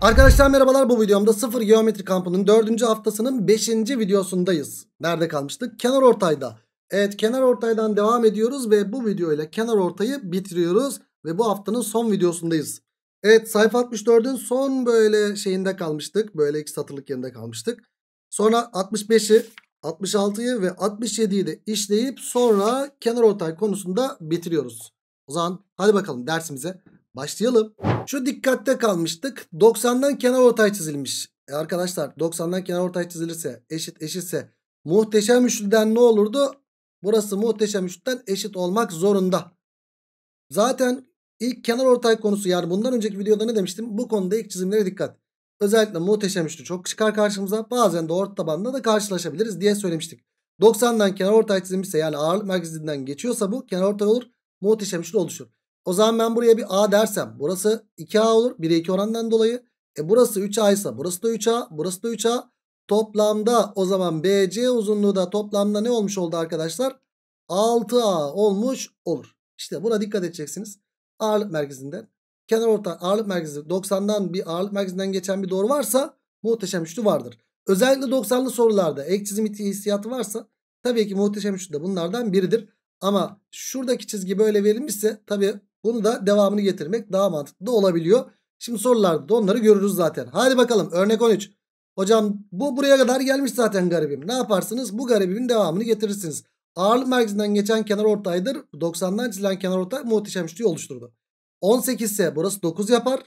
Arkadaşlar merhabalar bu videomda sıfır geometri kampının 4. haftasının 5. videosundayız. Nerede kalmıştık? Kenar ortayda. Evet kenar ortaydan devam ediyoruz ve bu video ile kenar ortayı bitiriyoruz. Ve bu haftanın son videosundayız. Evet sayfa 64'ün son böyle şeyinde kalmıştık. Böyle iki satırlık yerinde kalmıştık. Sonra 65'i 66'yı ve 67'yi de işleyip sonra kenar ortay konusunda bitiriyoruz. O zaman hadi bakalım dersimize Başlayalım. Şu dikkatte kalmıştık. 90'dan kenar ortay çizilmiş. E arkadaşlar 90'dan kenar ortay çizilirse eşit eşitse muhteşem üçlüden ne olurdu? Burası muhteşem üçlüden eşit olmak zorunda. Zaten ilk kenar ortay konusu yani bundan önceki videoda ne demiştim? Bu konuda ilk çizimlere dikkat. Özellikle muhteşem üçlü çok çıkar karşımıza. Bazen de orta tabanla da karşılaşabiliriz diye söylemiştik. 90'dan kenar ortay çizilmişse yani ağırlık merkezinden geçiyorsa bu kenar ortay olur. Muhteşem üçlü oluşur. O zaman ben buraya bir A dersem burası 2A olur. 1'e 2 oranından dolayı. E burası 3A ise burası da 3A. Burası da 3A. Toplamda o zaman BC uzunluğu da toplamda ne olmuş oldu arkadaşlar? 6A olmuş olur. İşte buna dikkat edeceksiniz. Ağırlık merkezinden kenar orta ağırlık merkezi 90'dan bir ağırlık merkezinden geçen bir doğru varsa muhteşem üçlü vardır. Özellikle 90'lı sorularda ek çizim hissiyatı varsa tabii ki muhteşem üçlü de bunlardan biridir. Ama şuradaki çizgi böyle verilmişse tabii bunu da devamını getirmek daha mantıklı olabiliyor. Şimdi sorularda da onları görürüz zaten. Hadi bakalım örnek 13. Hocam bu buraya kadar gelmiş zaten garibim. Ne yaparsınız? Bu garibimin devamını getirirsiniz. Ağırlık merkezinden geçen kenar ortaydır. 90'dan çizilen kenar ortay muhteşem üçlüyü oluşturdu. 18 ise burası 9 yapar.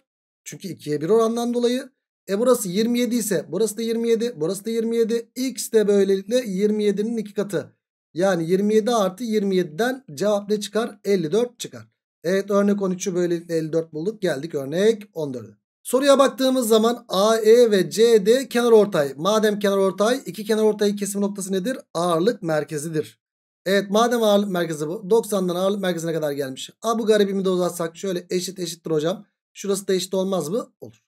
Çünkü 2'ye 1 orandan dolayı. E burası 27 ise burası da 27, burası da 27. X de böylelikle 27'nin 2 katı. Yani 27 artı 27'den cevap ne çıkar? 54 çıkar. Evet örnek 13'ü böylelikle 54 bulduk. Geldik örnek 14'e. Soruya baktığımız zaman AE ve CD kenar ortay. Madem kenar ortay, iki kenar ortayın kesim noktası nedir? Ağırlık merkezidir. Evet madem ağırlık merkezi bu. 90'dan ağırlık merkezine kadar gelmiş. A bu garibimi de uzatsak şöyle eşit eşittir hocam. Şurası da eşit olmaz mı? Olur.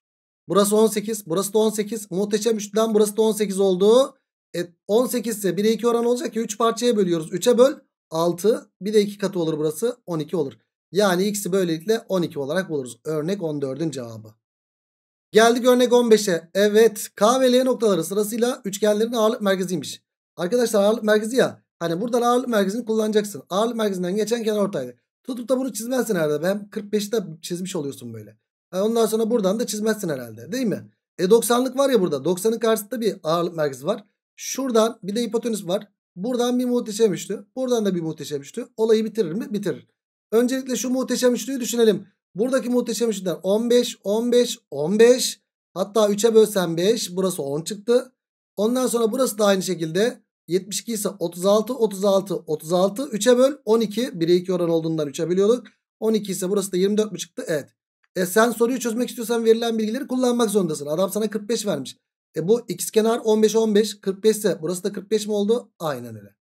Burası 18. Burası da 18. Muhteşem üçlüden burası da 18 oldu. E, 18 ise 1'e 2 oran olacak ki 3 parçaya bölüyoruz. 3'e böl 6. Bir de 2 katı olur burası. 12 olur. Yani x'i böylelikle 12 olarak buluruz. Örnek 14'ün cevabı. Geldik örnek 15'e. Evet K ve L noktaları sırasıyla üçgenlerin ağırlık merkeziymiş. Arkadaşlar ağırlık merkezi ya. Hani buradan ağırlık merkezini kullanacaksın. Ağırlık merkezinden geçen kenar ortaydı. Tutup da bunu çizmezsin herhalde. Hem 45'te çizmiş oluyorsun böyle. Yani ondan sonra buradan da çizmezsin herhalde değil mi? E 90'lık var ya burada. 90'ın karşısında bir ağırlık merkezi var. Şuradan bir de hipotenüs var. Buradan bir muhteşem Buradan da bir muhteşem Olayı bitirir mi? Bitirir. Öncelikle şu muhteşem üçlüyü düşünelim. Buradaki muhteşem üçlüden 15, 15, 15. Hatta 3'e bölsen 5. Burası 10 çıktı. Ondan sonra burası da aynı şekilde. 72 ise 36, 36, 36. 3'e böl 12. 1'e 2 oran olduğundan 3'e biliyorduk. 12 ise burası da 24 mi çıktı? Evet. E sen soruyu çözmek istiyorsan verilen bilgileri kullanmak zorundasın. Adam sana 45 vermiş. E bu x kenar 15 15 45 ise burası da 45 mi oldu? Aynen öyle.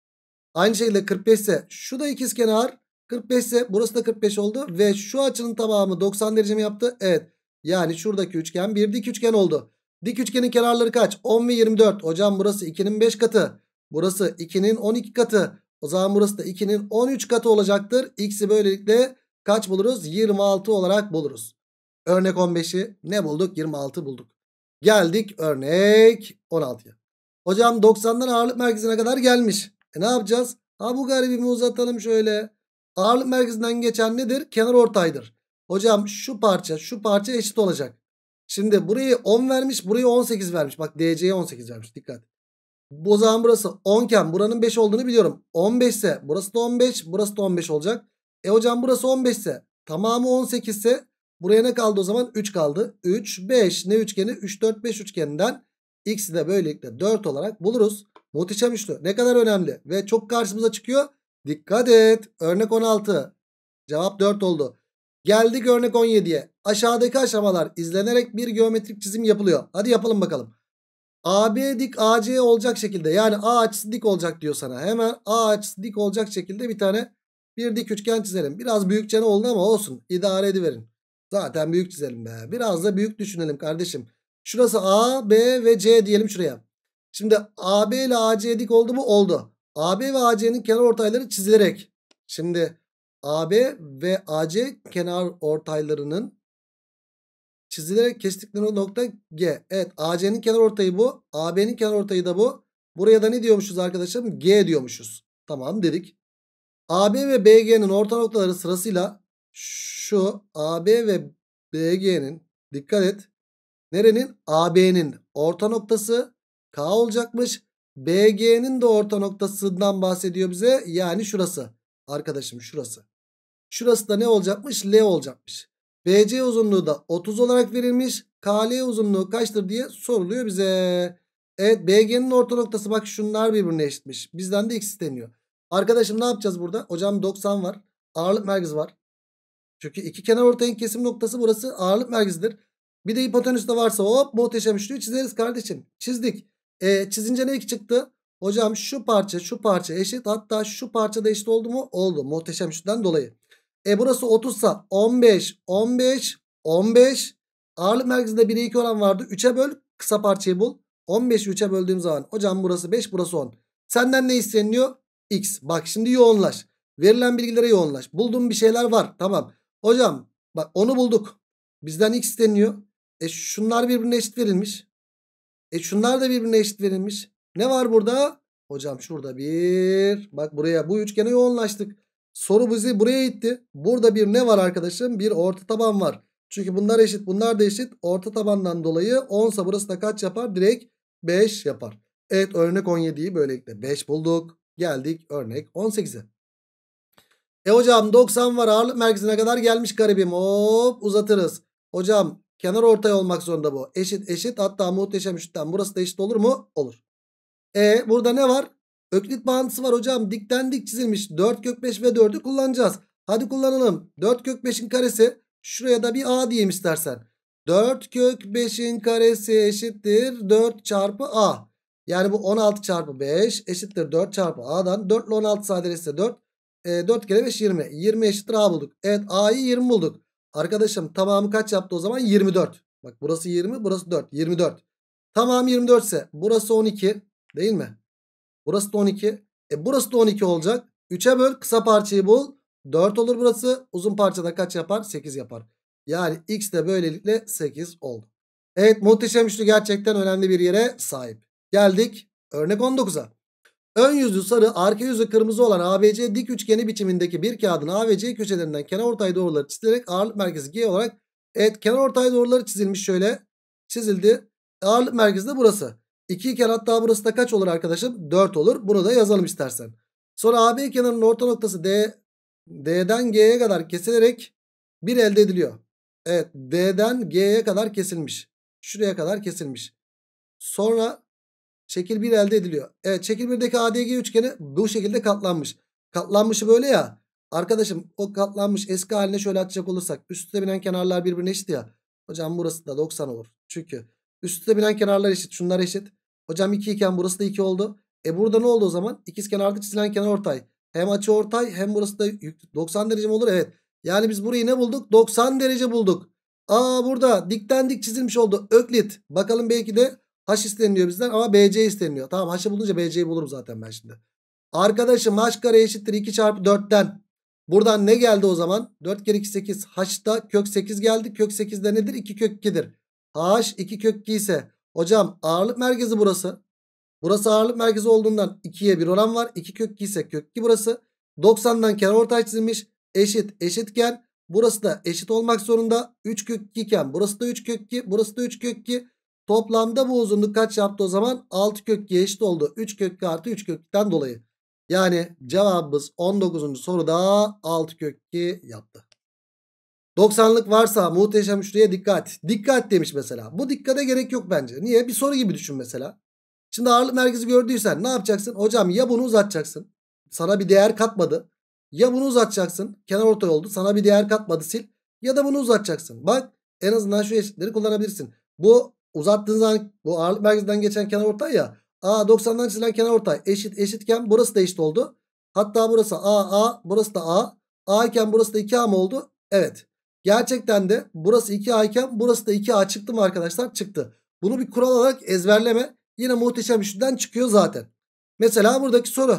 Aynı şekilde 45 ise şu da ikiz kenar 45 ise burası da 45 oldu. Ve şu açının tamamı 90 derece mi yaptı? Evet. Yani şuradaki üçgen bir dik üçgen oldu. Dik üçgenin kenarları kaç? 10 ve 24. Hocam burası 2'nin 5 katı. Burası 2'nin 12 katı. O zaman burası da 2'nin 13 katı olacaktır. X'i böylelikle kaç buluruz? 26 olarak buluruz. Örnek 15'i ne bulduk? 26 bulduk. Geldik örnek 16'ya. Hocam 90'dan ağırlık merkezine kadar gelmiş. E ne yapacağız? Ha bu garibimi uzatalım şöyle. Ağırlık merkezinden geçen nedir? Kenar ortaydır. Hocam şu parça şu parça eşit olacak. Şimdi burayı 10 vermiş burayı 18 vermiş. Bak DC'ye 18 vermiş dikkat. O zaman burası 10 iken buranın 5 olduğunu biliyorum. 15 ise burası da 15 burası da 15 olacak. E hocam burası 15 ise tamamı 18 ise buraya ne kaldı o zaman? 3 kaldı. 3, 5 ne üçgeni? 3, 4, 5 üçgeninden x'i de böylelikle 4 olarak buluruz. Muhteşem üçlü ne kadar önemli ve çok karşımıza çıkıyor. Dikkat et. Örnek 16. Cevap 4 oldu. Geldik örnek 17'ye. Aşağıdaki aşamalar izlenerek bir geometrik çizim yapılıyor. Hadi yapalım bakalım. AB dik AC olacak şekilde yani A açısı dik olacak diyor sana. Hemen A açısı dik olacak şekilde bir tane bir dik üçgen çizelim. Biraz büyükçe ne oldu ama olsun. İdare ediverin. Zaten büyük çizelim be. Biraz da büyük düşünelim kardeşim. Şurası A, B ve C diyelim şuraya. Şimdi AB ile AC dik oldu mu? Oldu. AB ve AC'nin kenar ortayları çizilerek. Şimdi AB ve AC kenar ortaylarının çizilerek kestikleri nokta G. Evet AC'nin kenar ortayı bu. AB'nin kenar ortayı da bu. Buraya da ne diyormuşuz arkadaşlarım? G diyormuşuz. Tamam dedik. AB ve BG'nin orta noktaları sırasıyla şu AB ve BG'nin dikkat et. Nerenin? AB'nin orta noktası K olacakmış. BG'nin de orta noktasından bahsediyor bize. Yani şurası. Arkadaşım şurası. Şurası da ne olacakmış? L olacakmış. BC uzunluğu da 30 olarak verilmiş. KL uzunluğu kaçtır diye soruluyor bize. Evet BG'nin orta noktası bak şunlar birbirine eşitmiş. Bizden de x isteniyor. Arkadaşım ne yapacağız burada? Hocam 90 var. Ağırlık merkezi var. Çünkü iki kenar ortayın kesim noktası burası ağırlık merkezidir. Bir de hipotenüs de varsa hop muhteşem üçlüyü çizeriz kardeşim. Çizdik. E çizince ne çıktı? Hocam şu parça şu parça eşit hatta şu parça da eşit oldu mu? Oldu muhteşem şundan dolayı. E burası 30 sa 15 15 15 ağırlık merkezinde 1'e 2 oran vardı. 3'e böl kısa parçayı bul. 15'i 3'e böldüğüm zaman hocam burası 5 burası 10. Senden ne isteniyor? X. Bak şimdi yoğunlaş. Verilen bilgilere yoğunlaş. Bulduğum bir şeyler var. Tamam. Hocam bak onu bulduk. Bizden X isteniyor. E şunlar birbirine eşit verilmiş. E şunlar da birbirine eşit verilmiş. Ne var burada? Hocam şurada bir. Bak buraya bu üçgene yoğunlaştık. Soru bizi buraya itti. Burada bir ne var arkadaşım? Bir orta taban var. Çünkü bunlar eşit bunlar da eşit. Orta tabandan dolayı 10 sa burası da kaç yapar? Direkt 5 yapar. Evet örnek 17'yi böylelikle 5 bulduk. Geldik örnek 18'e. E hocam 90 var ağırlık merkezine kadar gelmiş garibim. Hop uzatırız. Hocam Kenar ortay olmak zorunda bu. Eşit eşit hatta muhteşem üçten. Burası da eşit olur mu? Olur. E burada ne var? Öklit bağıntısı var hocam. Dikten dik çizilmiş. 4 kök 5 ve 4'ü kullanacağız. Hadi kullanalım. 4 kök 5'in karesi. Şuraya da bir A diyeyim istersen. 4 kök 5'in karesi eşittir 4 çarpı A. Yani bu 16 çarpı 5 eşittir 4 çarpı A'dan. 4 ile 16 sadeleşse 4. E, 4 kere 5 20. 20 eşittir A bulduk. Evet A'yı 20 bulduk. Arkadaşım tamamı kaç yaptı o zaman? 24. Bak burası 20 burası 4. 24. Tamam 24 ise burası 12 değil mi? Burası da 12. E burası da 12 olacak. 3'e böl kısa parçayı bul. 4 olur burası. Uzun parçada kaç yapar? 8 yapar. Yani x de böylelikle 8 oldu. Evet muhteşem üçlü gerçekten önemli bir yere sahip. Geldik örnek 19'a. Ön yüzü sarı, arka yüzü kırmızı olan ABC dik üçgeni biçimindeki bir kağıdın ABC köşelerinden kenar ortay doğruları çizilerek ağırlık merkezi G olarak evet kenar ortay doğruları çizilmiş şöyle çizildi. Ağırlık merkezi de burası. 2 iken hatta burası da kaç olur arkadaşım? 4 olur. Bunu da yazalım istersen. Sonra AB kenarının orta noktası D, D'den G'ye kadar kesilerek 1 elde ediliyor. Evet D'den G'ye kadar kesilmiş. Şuraya kadar kesilmiş. Sonra Şekil 1 elde ediliyor. Evet şekil 1'deki ADG üçgeni bu şekilde katlanmış. Katlanmışı böyle ya. Arkadaşım o katlanmış eski haline şöyle açacak olursak. Üstte binen kenarlar birbirine eşit ya. Hocam burası da 90 olur. Çünkü üstte binen kenarlar eşit. Şunlar eşit. Hocam 2 iken burası da 2 oldu. E burada ne oldu o zaman? İkiz kenarda çizilen kenar ortay. Hem açı ortay hem burası da 90 derece mi olur? Evet. Yani biz burayı ne bulduk? 90 derece bulduk. Aa burada dikten dik çizilmiş oldu. Öklit. Bakalım belki de H isteniliyor bizden ama BC isteniliyor. Tamam H'ı bulunca BC'yi bulurum zaten ben şimdi. Arkadaşım H kare eşittir 2 çarpı 4'ten. Buradan ne geldi o zaman? 4 kere 2 8. H'da kök 8 geldi. Kök 8 de nedir? 2 kök 2'dir. H 2 kök 2 ise hocam ağırlık merkezi burası. Burası ağırlık merkezi olduğundan 2'ye bir oran var. 2 kök 2 ise kök 2 burası. 90'dan kenar ortay çizilmiş. Eşit eşitken burası da eşit olmak zorunda. 3 kök 2 iken burası da 3 kök 2. Burası da 3 kök 2. Toplamda bu uzunluk kaç yaptı o zaman? 6 kök eşit oldu. 3 kök artı 3 kökten dolayı. Yani cevabımız 19. soruda 6 kök yaptı. 90'lık varsa muhteşem şuraya dikkat. Dikkat demiş mesela. Bu dikkate gerek yok bence. Niye? Bir soru gibi düşün mesela. Şimdi ağırlık merkezi gördüysen ne yapacaksın? Hocam ya bunu uzatacaksın. Sana bir değer katmadı. Ya bunu uzatacaksın. Kenar orta oldu. Sana bir değer katmadı sil. Ya da bunu uzatacaksın. Bak en azından şu eşitleri kullanabilirsin. Bu Uzattığınız zaman bu ağırlık merkezinden geçen kenar ortay ya. A 90'dan çizilen kenar ortay eşit eşitken burası da eşit oldu. Hatta burası A A burası da A. A iken burası da 2A mı oldu? Evet. Gerçekten de burası 2A iken burası da 2A çıktı mı arkadaşlar? Çıktı. Bunu bir kural olarak ezberleme. Yine muhteşem üçlüden çıkıyor zaten. Mesela buradaki soru.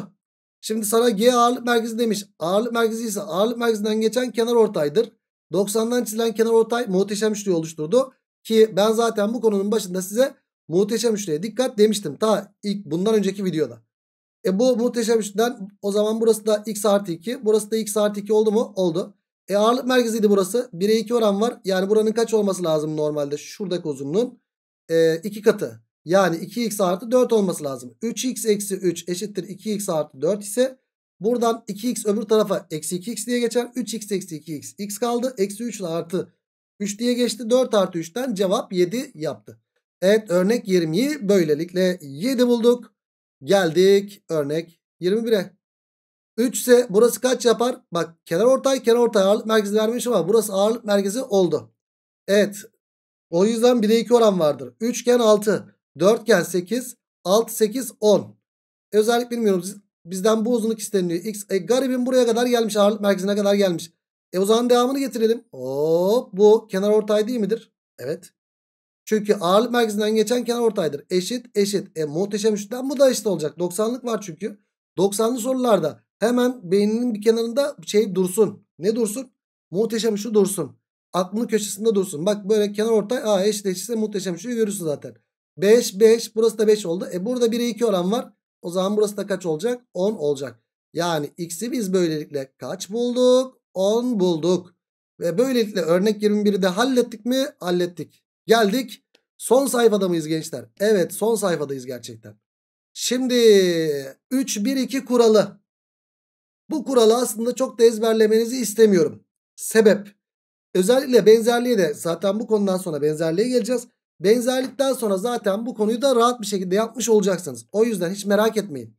Şimdi sana G ağırlık merkezi demiş. Ağırlık merkezi ise ağırlık merkezinden geçen kenar ortaydır. 90'dan çizilen kenar ortay muhteşem üçlüyü oluşturdu. Ki ben zaten bu konunun başında size muhteşem üçlüye dikkat demiştim. Ta ilk bundan önceki videoda. E bu muhteşem üçlüden o zaman burası da x artı 2. Burası da x artı 2 oldu mu? Oldu. E ağırlık merkeziydi burası. 1'e 2 oran var. Yani buranın kaç olması lazım normalde? Şuradaki uzunluğun e, iki katı. Yani 2x artı 4 olması lazım. 3x eksi 3 eşittir 2x artı 4 ise buradan 2x öbür tarafa eksi 2x diye geçer. 3x eksi 2x x kaldı. Eksi 3 ile artı 3 diye geçti 4 artı 3'ten cevap 7 yaptı. Evet örnek 20'yi böylelikle 7 bulduk. Geldik örnek 21'e. 3 ise burası kaç yapar? Bak kenar ortay kenar ortay ağırlık merkezi vermiş ama burası ağırlık merkezi oldu. Evet o yüzden 1'e 2 oran vardır. Üçgen 6, dörtgen 8, 6 8 10. Özellik bilmiyorum. Bizden bu uzunluk isteniliyor. X, e, garibim buraya kadar gelmiş ağırlık merkezine kadar gelmiş. E o zaman devamını getirelim. Hop bu kenar ortay değil midir? Evet. Çünkü ağırlık merkezinden geçen kenar ortaydır. Eşit eşit. E muhteşem üçlüden bu da eşit olacak. 90'lık var çünkü. 90'lı sorularda hemen beyninin bir kenarında şey dursun. Ne dursun? Muhteşem şu dursun. Aklının köşesinde dursun. Bak böyle kenar ortay A eşit eşitse muhteşem şu görürsün zaten. 5 5 burası da 5 oldu. E burada 1'e 2 oran var. O zaman burası da kaç olacak? 10 olacak. Yani x'i biz böylelikle kaç bulduk? 10 bulduk. Ve böylelikle örnek 21'i de hallettik mi? Hallettik. Geldik. Son sayfada mıyız gençler? Evet son sayfadayız gerçekten. Şimdi 3-1-2 kuralı. Bu kuralı aslında çok da ezberlemenizi istemiyorum. Sebep. Özellikle benzerliğe de zaten bu konudan sonra benzerliğe geleceğiz. Benzerlikten sonra zaten bu konuyu da rahat bir şekilde yapmış olacaksınız. O yüzden hiç merak etmeyin.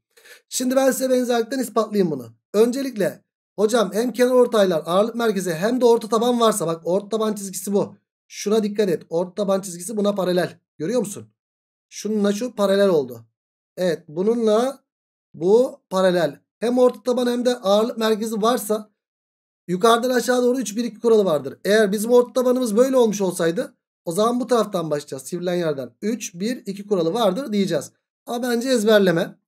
Şimdi ben size benzerlikten ispatlayayım bunu. Öncelikle Hocam hem kenar ortaylar ağırlık merkezi hem de orta taban varsa bak orta taban çizgisi bu. Şuna dikkat et. Orta taban çizgisi buna paralel. Görüyor musun? Şununla şu paralel oldu. Evet bununla bu paralel. Hem orta taban hem de ağırlık merkezi varsa yukarıdan aşağı doğru 3-1-2 kuralı vardır. Eğer bizim orta tabanımız böyle olmuş olsaydı o zaman bu taraftan başlayacağız. Sivrilen yerden 3-1-2 kuralı vardır diyeceğiz. Ama bence ezberleme.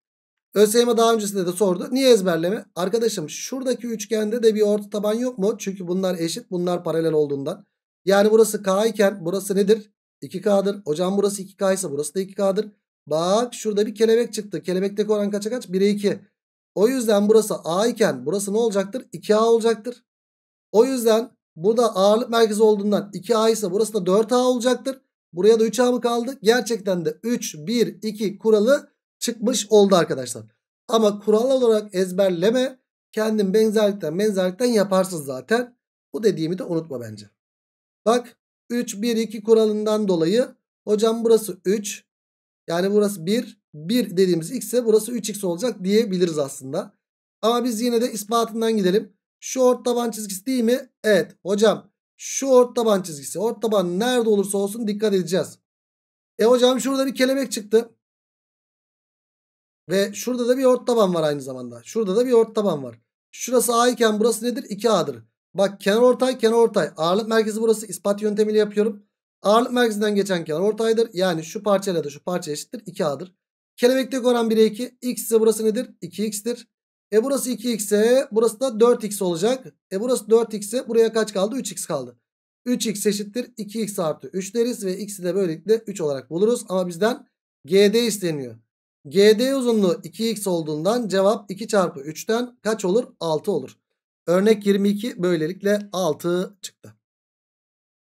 ÖSYM daha öncesinde de sordu. Niye ezberleme? Arkadaşım şuradaki üçgende de bir orta taban yok mu? Çünkü bunlar eşit bunlar paralel olduğundan. Yani burası K iken burası nedir? 2K'dır. Hocam burası 2K ise burası da 2K'dır. Bak şurada bir kelebek çıktı. Kelebekteki oran kaça kaç? 1'e 2. O yüzden burası A iken burası ne olacaktır? 2A olacaktır. O yüzden burada ağırlık merkezi olduğundan 2A ise burası da 4A olacaktır. Buraya da 3A mı kaldı? Gerçekten de 3, 1, 2 kuralı çıkmış oldu arkadaşlar. Ama kural olarak ezberleme kendin benzerlikten benzerlikten yaparsın zaten. Bu dediğimi de unutma bence. Bak 3 1 2 kuralından dolayı hocam burası 3 yani burası 1 1 dediğimiz x ise burası 3x olacak diyebiliriz aslında. Ama biz yine de ispatından gidelim. Şu ort taban çizgisi değil mi? Evet hocam şu ort taban çizgisi. Ort taban nerede olursa olsun dikkat edeceğiz. E hocam şurada bir kelebek çıktı. Ve şurada da bir ort taban var aynı zamanda. Şurada da bir ort taban var. Şurası A iken burası nedir? 2A'dır. Bak kenar ortay kenar ortay. Ağırlık merkezi burası. Ispat yöntemiyle yapıyorum. Ağırlık merkezinden geçen kenar ortaydır. Yani şu parçayla da şu parça eşittir. 2A'dır. Kelebekteki oran 1'e 2. X ise burası nedir? 2X'tir. E burası 2X ise burası da 4X olacak. E burası 4X ise buraya kaç kaldı? 3X kaldı. 3X eşittir 2X artı 3 deriz ve X'i de böylelikle 3 olarak buluruz. Ama bizden GD isteniyor. GD uzunluğu 2x olduğundan cevap 2 çarpı 3'ten kaç olur? 6 olur. Örnek 22 böylelikle 6 çıktı.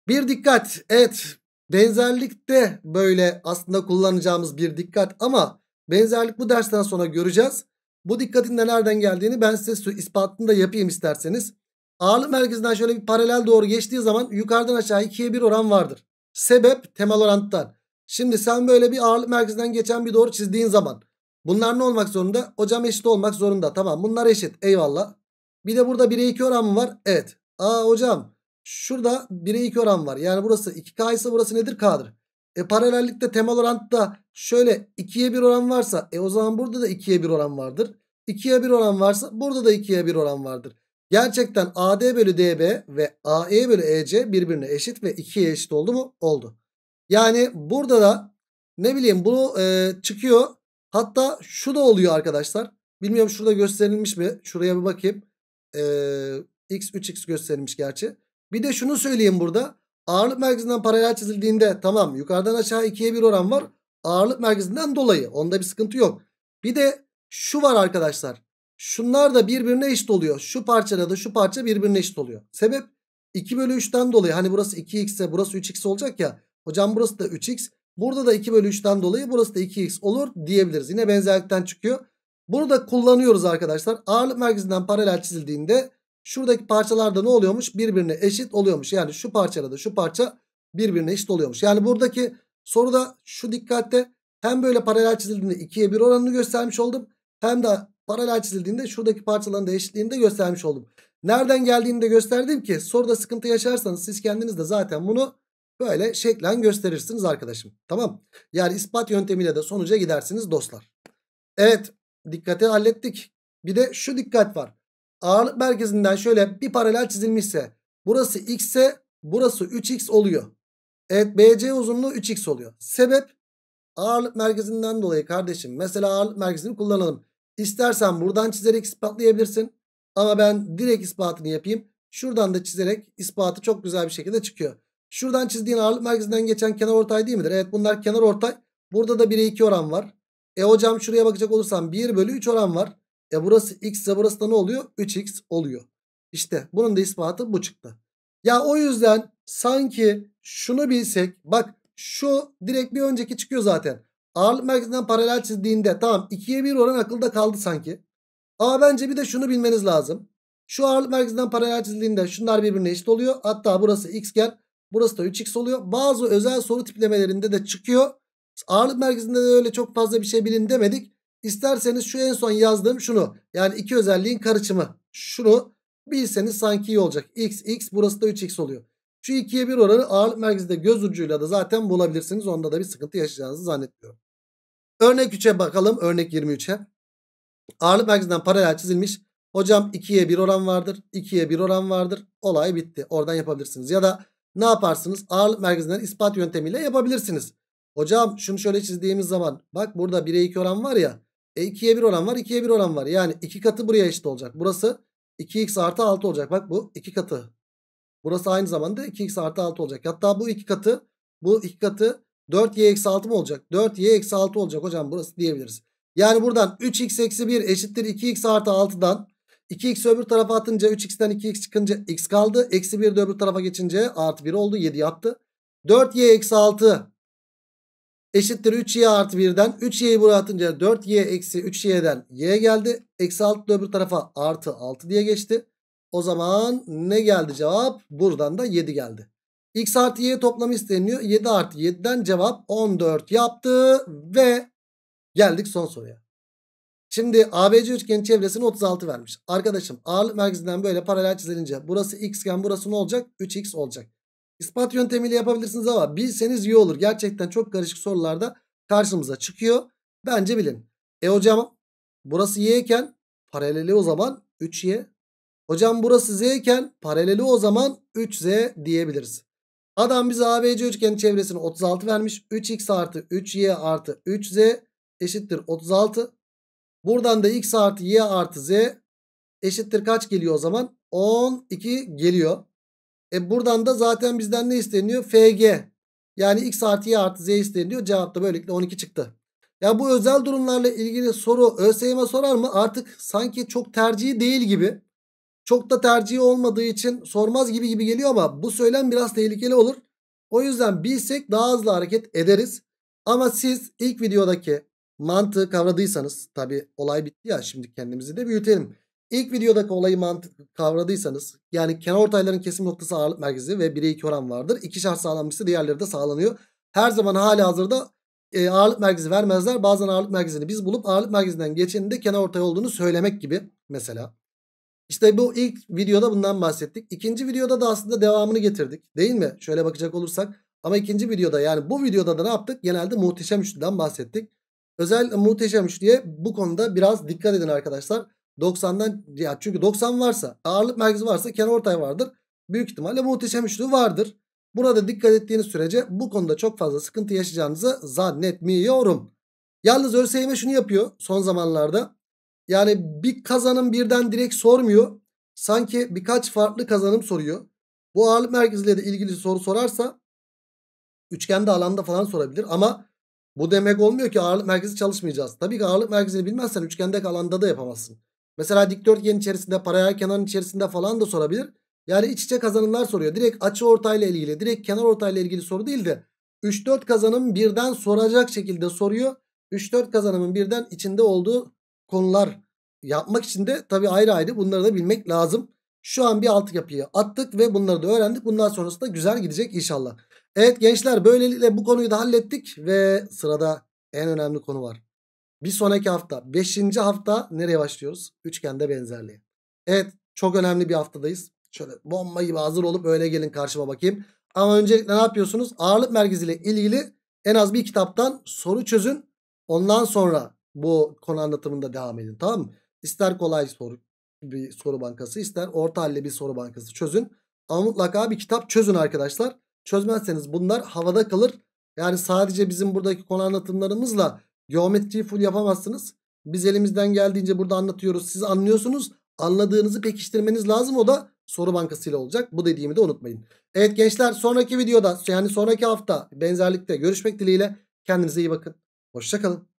Bir dikkat. Evet benzerlikte böyle aslında kullanacağımız bir dikkat ama benzerlik bu dersten sonra göreceğiz. Bu dikkatin de nereden geldiğini ben size ispatını da yapayım isterseniz. Ağırlık merkezinden şöyle bir paralel doğru geçtiği zaman yukarıdan aşağı 2'ye 1 oran vardır. Sebep temel oranttan. Şimdi sen böyle bir ağırlık merkezinden geçen bir doğru çizdiğin zaman bunlar ne olmak zorunda? Hocam eşit olmak zorunda. Tamam bunlar eşit eyvallah. Bir de burada 1'e 2 oran mı var? Evet. Aa hocam şurada 1'e 2 oran var. Yani burası 2K ise burası nedir? K'dır. E paralellikte temel orantta şöyle 2'ye 1 oran varsa e o zaman burada da 2'ye 1 oran vardır. 2'ye 1 oran varsa burada da 2'ye 1 oran vardır. Gerçekten AD bölü DB ve AE bölü EC birbirine eşit ve 2'ye eşit oldu mu? Oldu. Yani burada da ne bileyim bunu e, çıkıyor. Hatta şu da oluyor arkadaşlar. Bilmiyorum şurada gösterilmiş mi? Şuraya bir bakayım. E, X3X gösterilmiş gerçi. Bir de şunu söyleyeyim burada. Ağırlık merkezinden paralel çizildiğinde tamam yukarıdan aşağı 2'ye 1 oran var. Ağırlık merkezinden dolayı. Onda bir sıkıntı yok. Bir de şu var arkadaşlar. Şunlar da birbirine eşit oluyor. Şu parçada da şu parça birbirine eşit oluyor. Sebep 2 bölü 3'ten dolayı. Hani burası 2x ise burası 3x olacak ya. Hocam burası da 3x. Burada da 2 bölü 3'ten dolayı burası da 2x olur diyebiliriz. Yine benzerlikten çıkıyor. Bunu da kullanıyoruz arkadaşlar. Ağırlık merkezinden paralel çizildiğinde şuradaki parçalarda ne oluyormuş? Birbirine eşit oluyormuş. Yani şu parçada da şu parça birbirine eşit oluyormuş. Yani buradaki soruda şu dikkatte hem böyle paralel çizildiğinde 2'ye 1 oranını göstermiş oldum. Hem de paralel çizildiğinde şuradaki parçaların da eşitliğini de göstermiş oldum. Nereden geldiğini de gösterdim ki soruda sıkıntı yaşarsanız siz kendiniz de zaten bunu Böyle şeklen gösterirsiniz arkadaşım. Tamam. Yani ispat yöntemiyle de sonuca gidersiniz dostlar. Evet. Dikkati hallettik. Bir de şu dikkat var. Ağırlık merkezinden şöyle bir paralel çizilmişse burası x ise burası 3x oluyor. Evet BC uzunluğu 3x oluyor. Sebep ağırlık merkezinden dolayı kardeşim. Mesela ağırlık merkezini kullanalım. İstersen buradan çizerek ispatlayabilirsin. Ama ben direkt ispatını yapayım. Şuradan da çizerek ispatı çok güzel bir şekilde çıkıyor. Şuradan çizdiğin ağırlık merkezinden geçen kenar ortay değil midir? Evet bunlar kenar ortay. Burada da 1'e 2 oran var. E hocam şuraya bakacak olursam 1 bölü 3 oran var. E burası x ise burası da ne oluyor? 3x oluyor. İşte bunun da ispatı bu çıktı. Ya o yüzden sanki şunu bilsek bak şu direkt bir önceki çıkıyor zaten. Ağırlık merkezinden paralel çizdiğinde tamam 2'ye 1 oran akılda kaldı sanki. Ama bence bir de şunu bilmeniz lazım. Şu ağırlık merkezinden paralel çizdiğinde şunlar birbirine eşit oluyor. Hatta burası x xken Burası da 3x oluyor. Bazı özel soru tiplemelerinde de çıkıyor. Ağırlık merkezinde de öyle çok fazla bir şey bilin demedik. İsterseniz şu en son yazdığım şunu. Yani iki özelliğin karışımı. Şunu bilseniz sanki iyi olacak. x, x burası da 3x oluyor. Şu 2'ye 1 oranı ağırlık merkezinde göz ucuyla da zaten bulabilirsiniz. Onda da bir sıkıntı yaşayacağınızı zannetmiyorum. Örnek 3'e bakalım. Örnek 23'e. Ağırlık merkezinden paralel çizilmiş. Hocam 2'ye 1 oran vardır. 2'ye 1 oran vardır. Olay bitti. Oradan yapabilirsiniz. Ya da ne yaparsınız? Ağırlık merkezinden ispat yöntemiyle yapabilirsiniz. Hocam şunu şöyle çizdiğimiz zaman bak burada 1'e 2 oran var ya. E 2'ye 1 oran var 2'ye 1 oran var. Yani 2 katı buraya eşit olacak. Burası 2x artı 6 olacak. Bak bu 2 katı. Burası aynı zamanda 2x artı 6 olacak. Hatta bu 2 katı bu 2 katı 4y eksi 6 mı olacak? 4y eksi 6 olacak hocam burası diyebiliriz. Yani buradan 3x eksi 1 eşittir 2x artı 6'dan 2 x öbür tarafa atınca 3x'ten 2x çıkınca x kaldı. Eksi 1 de öbür tarafa geçince artı 1 oldu. 7 yaptı. 4y eksi 6 eşittir 3y artı 1'den. 3y'yi buraya atınca 4y eksi 3y'den y geldi. Eksi 6 da öbür tarafa artı 6 diye geçti. O zaman ne geldi cevap? Buradan da 7 geldi. X artı Y toplamı isteniyor. 7 artı 7'den cevap 14 yaptı ve geldik son soruya. Şimdi ABC üçgenin çevresini 36 vermiş. Arkadaşım ağırlık merkezinden böyle paralel çizilince burası x iken burası ne olacak? 3x olacak. İspat yöntemiyle yapabilirsiniz ama bilseniz iyi olur. Gerçekten çok karışık sorularda karşımıza çıkıyor. Bence bilin. E hocam burası y iken paraleli o zaman 3y. Hocam burası z iken paraleli o zaman 3z diyebiliriz. Adam bize ABC üçgenin çevresini 36 vermiş. 3x artı 3y artı 3z eşittir 36. Buradan da x artı y artı z eşittir kaç geliyor o zaman? 12 geliyor. E buradan da zaten bizden ne isteniyor? FG. Yani x artı y artı z isteniyor. Cevap da böylelikle 12 çıktı. Ya bu özel durumlarla ilgili soru ÖSYM sorar mı? Artık sanki çok tercihi değil gibi. Çok da tercihi olmadığı için sormaz gibi gibi geliyor ama bu söylem biraz tehlikeli olur. O yüzden bilsek daha hızlı hareket ederiz. Ama siz ilk videodaki Mantığı kavradıysanız tabi olay bitti ya şimdi kendimizi de büyütelim. İlk videodaki olayı mantık kavradıysanız yani kenar ortayların kesim noktası ağırlık merkezi ve 1'e 2 oran vardır. İki şart sağlanmışsa diğerleri de sağlanıyor. Her zaman hali hazırda e, ağırlık merkezi vermezler. Bazen ağırlık merkezini biz bulup ağırlık merkezinden geçenin de kenar ortay olduğunu söylemek gibi mesela. İşte bu ilk videoda bundan bahsettik. İkinci videoda da aslında devamını getirdik değil mi? Şöyle bakacak olursak. Ama ikinci videoda yani bu videoda da ne yaptık? Genelde muhteşem üçlüden bahsettik. Özel muhteşem üçlüye bu konuda biraz dikkat edin arkadaşlar. 90'dan ya çünkü 90 varsa ağırlık merkezi varsa kenar ortay vardır. Büyük ihtimalle muhteşem üçlü vardır. Buna da dikkat ettiğiniz sürece bu konuda çok fazla sıkıntı yaşayacağınızı zannetmiyorum. Yalnız ÖSYM şunu yapıyor son zamanlarda. Yani bir kazanım birden direkt sormuyor. Sanki birkaç farklı kazanım soruyor. Bu ağırlık merkeziyle de ilgili soru sorarsa üçgende alanda falan sorabilir ama bu demek olmuyor ki ağırlık merkezi çalışmayacağız. Tabii ki ağırlık merkezini bilmezsen üçgende alanda da yapamazsın. Mesela dikdörtgen içerisinde, paralel kenarın içerisinde falan da sorabilir. Yani iç içe kazanımlar soruyor. Direkt açı ortayla ilgili, direkt kenar ortayla ilgili soru değil de 3-4 kazanım birden soracak şekilde soruyor. 3-4 kazanımın birden içinde olduğu konular yapmak için de tabii ayrı ayrı bunları da bilmek lazım. Şu an bir alt yapıyı attık ve bunları da öğrendik. Bundan sonrası da güzel gidecek inşallah. Evet gençler böylelikle bu konuyu da hallettik ve sırada en önemli konu var. Bir sonraki hafta 5. hafta nereye başlıyoruz? Üçgende benzerliği. Evet çok önemli bir haftadayız. Şöyle bomba gibi hazır olup öyle gelin karşıma bakayım. Ama öncelikle ne yapıyorsunuz? Ağırlık merkeziyle ilgili en az bir kitaptan soru çözün. Ondan sonra bu konu anlatımında devam edin tamam mı? İster kolay soru bir soru bankası ister orta halli bir soru bankası çözün. Ama mutlaka bir kitap çözün arkadaşlar çözmezseniz bunlar havada kalır. Yani sadece bizim buradaki konu anlatımlarımızla geometriyi full yapamazsınız. Biz elimizden geldiğince burada anlatıyoruz. Siz anlıyorsunuz. Anladığınızı pekiştirmeniz lazım. O da soru bankasıyla olacak. Bu dediğimi de unutmayın. Evet gençler sonraki videoda yani sonraki hafta benzerlikte görüşmek dileğiyle. Kendinize iyi bakın. Hoşçakalın.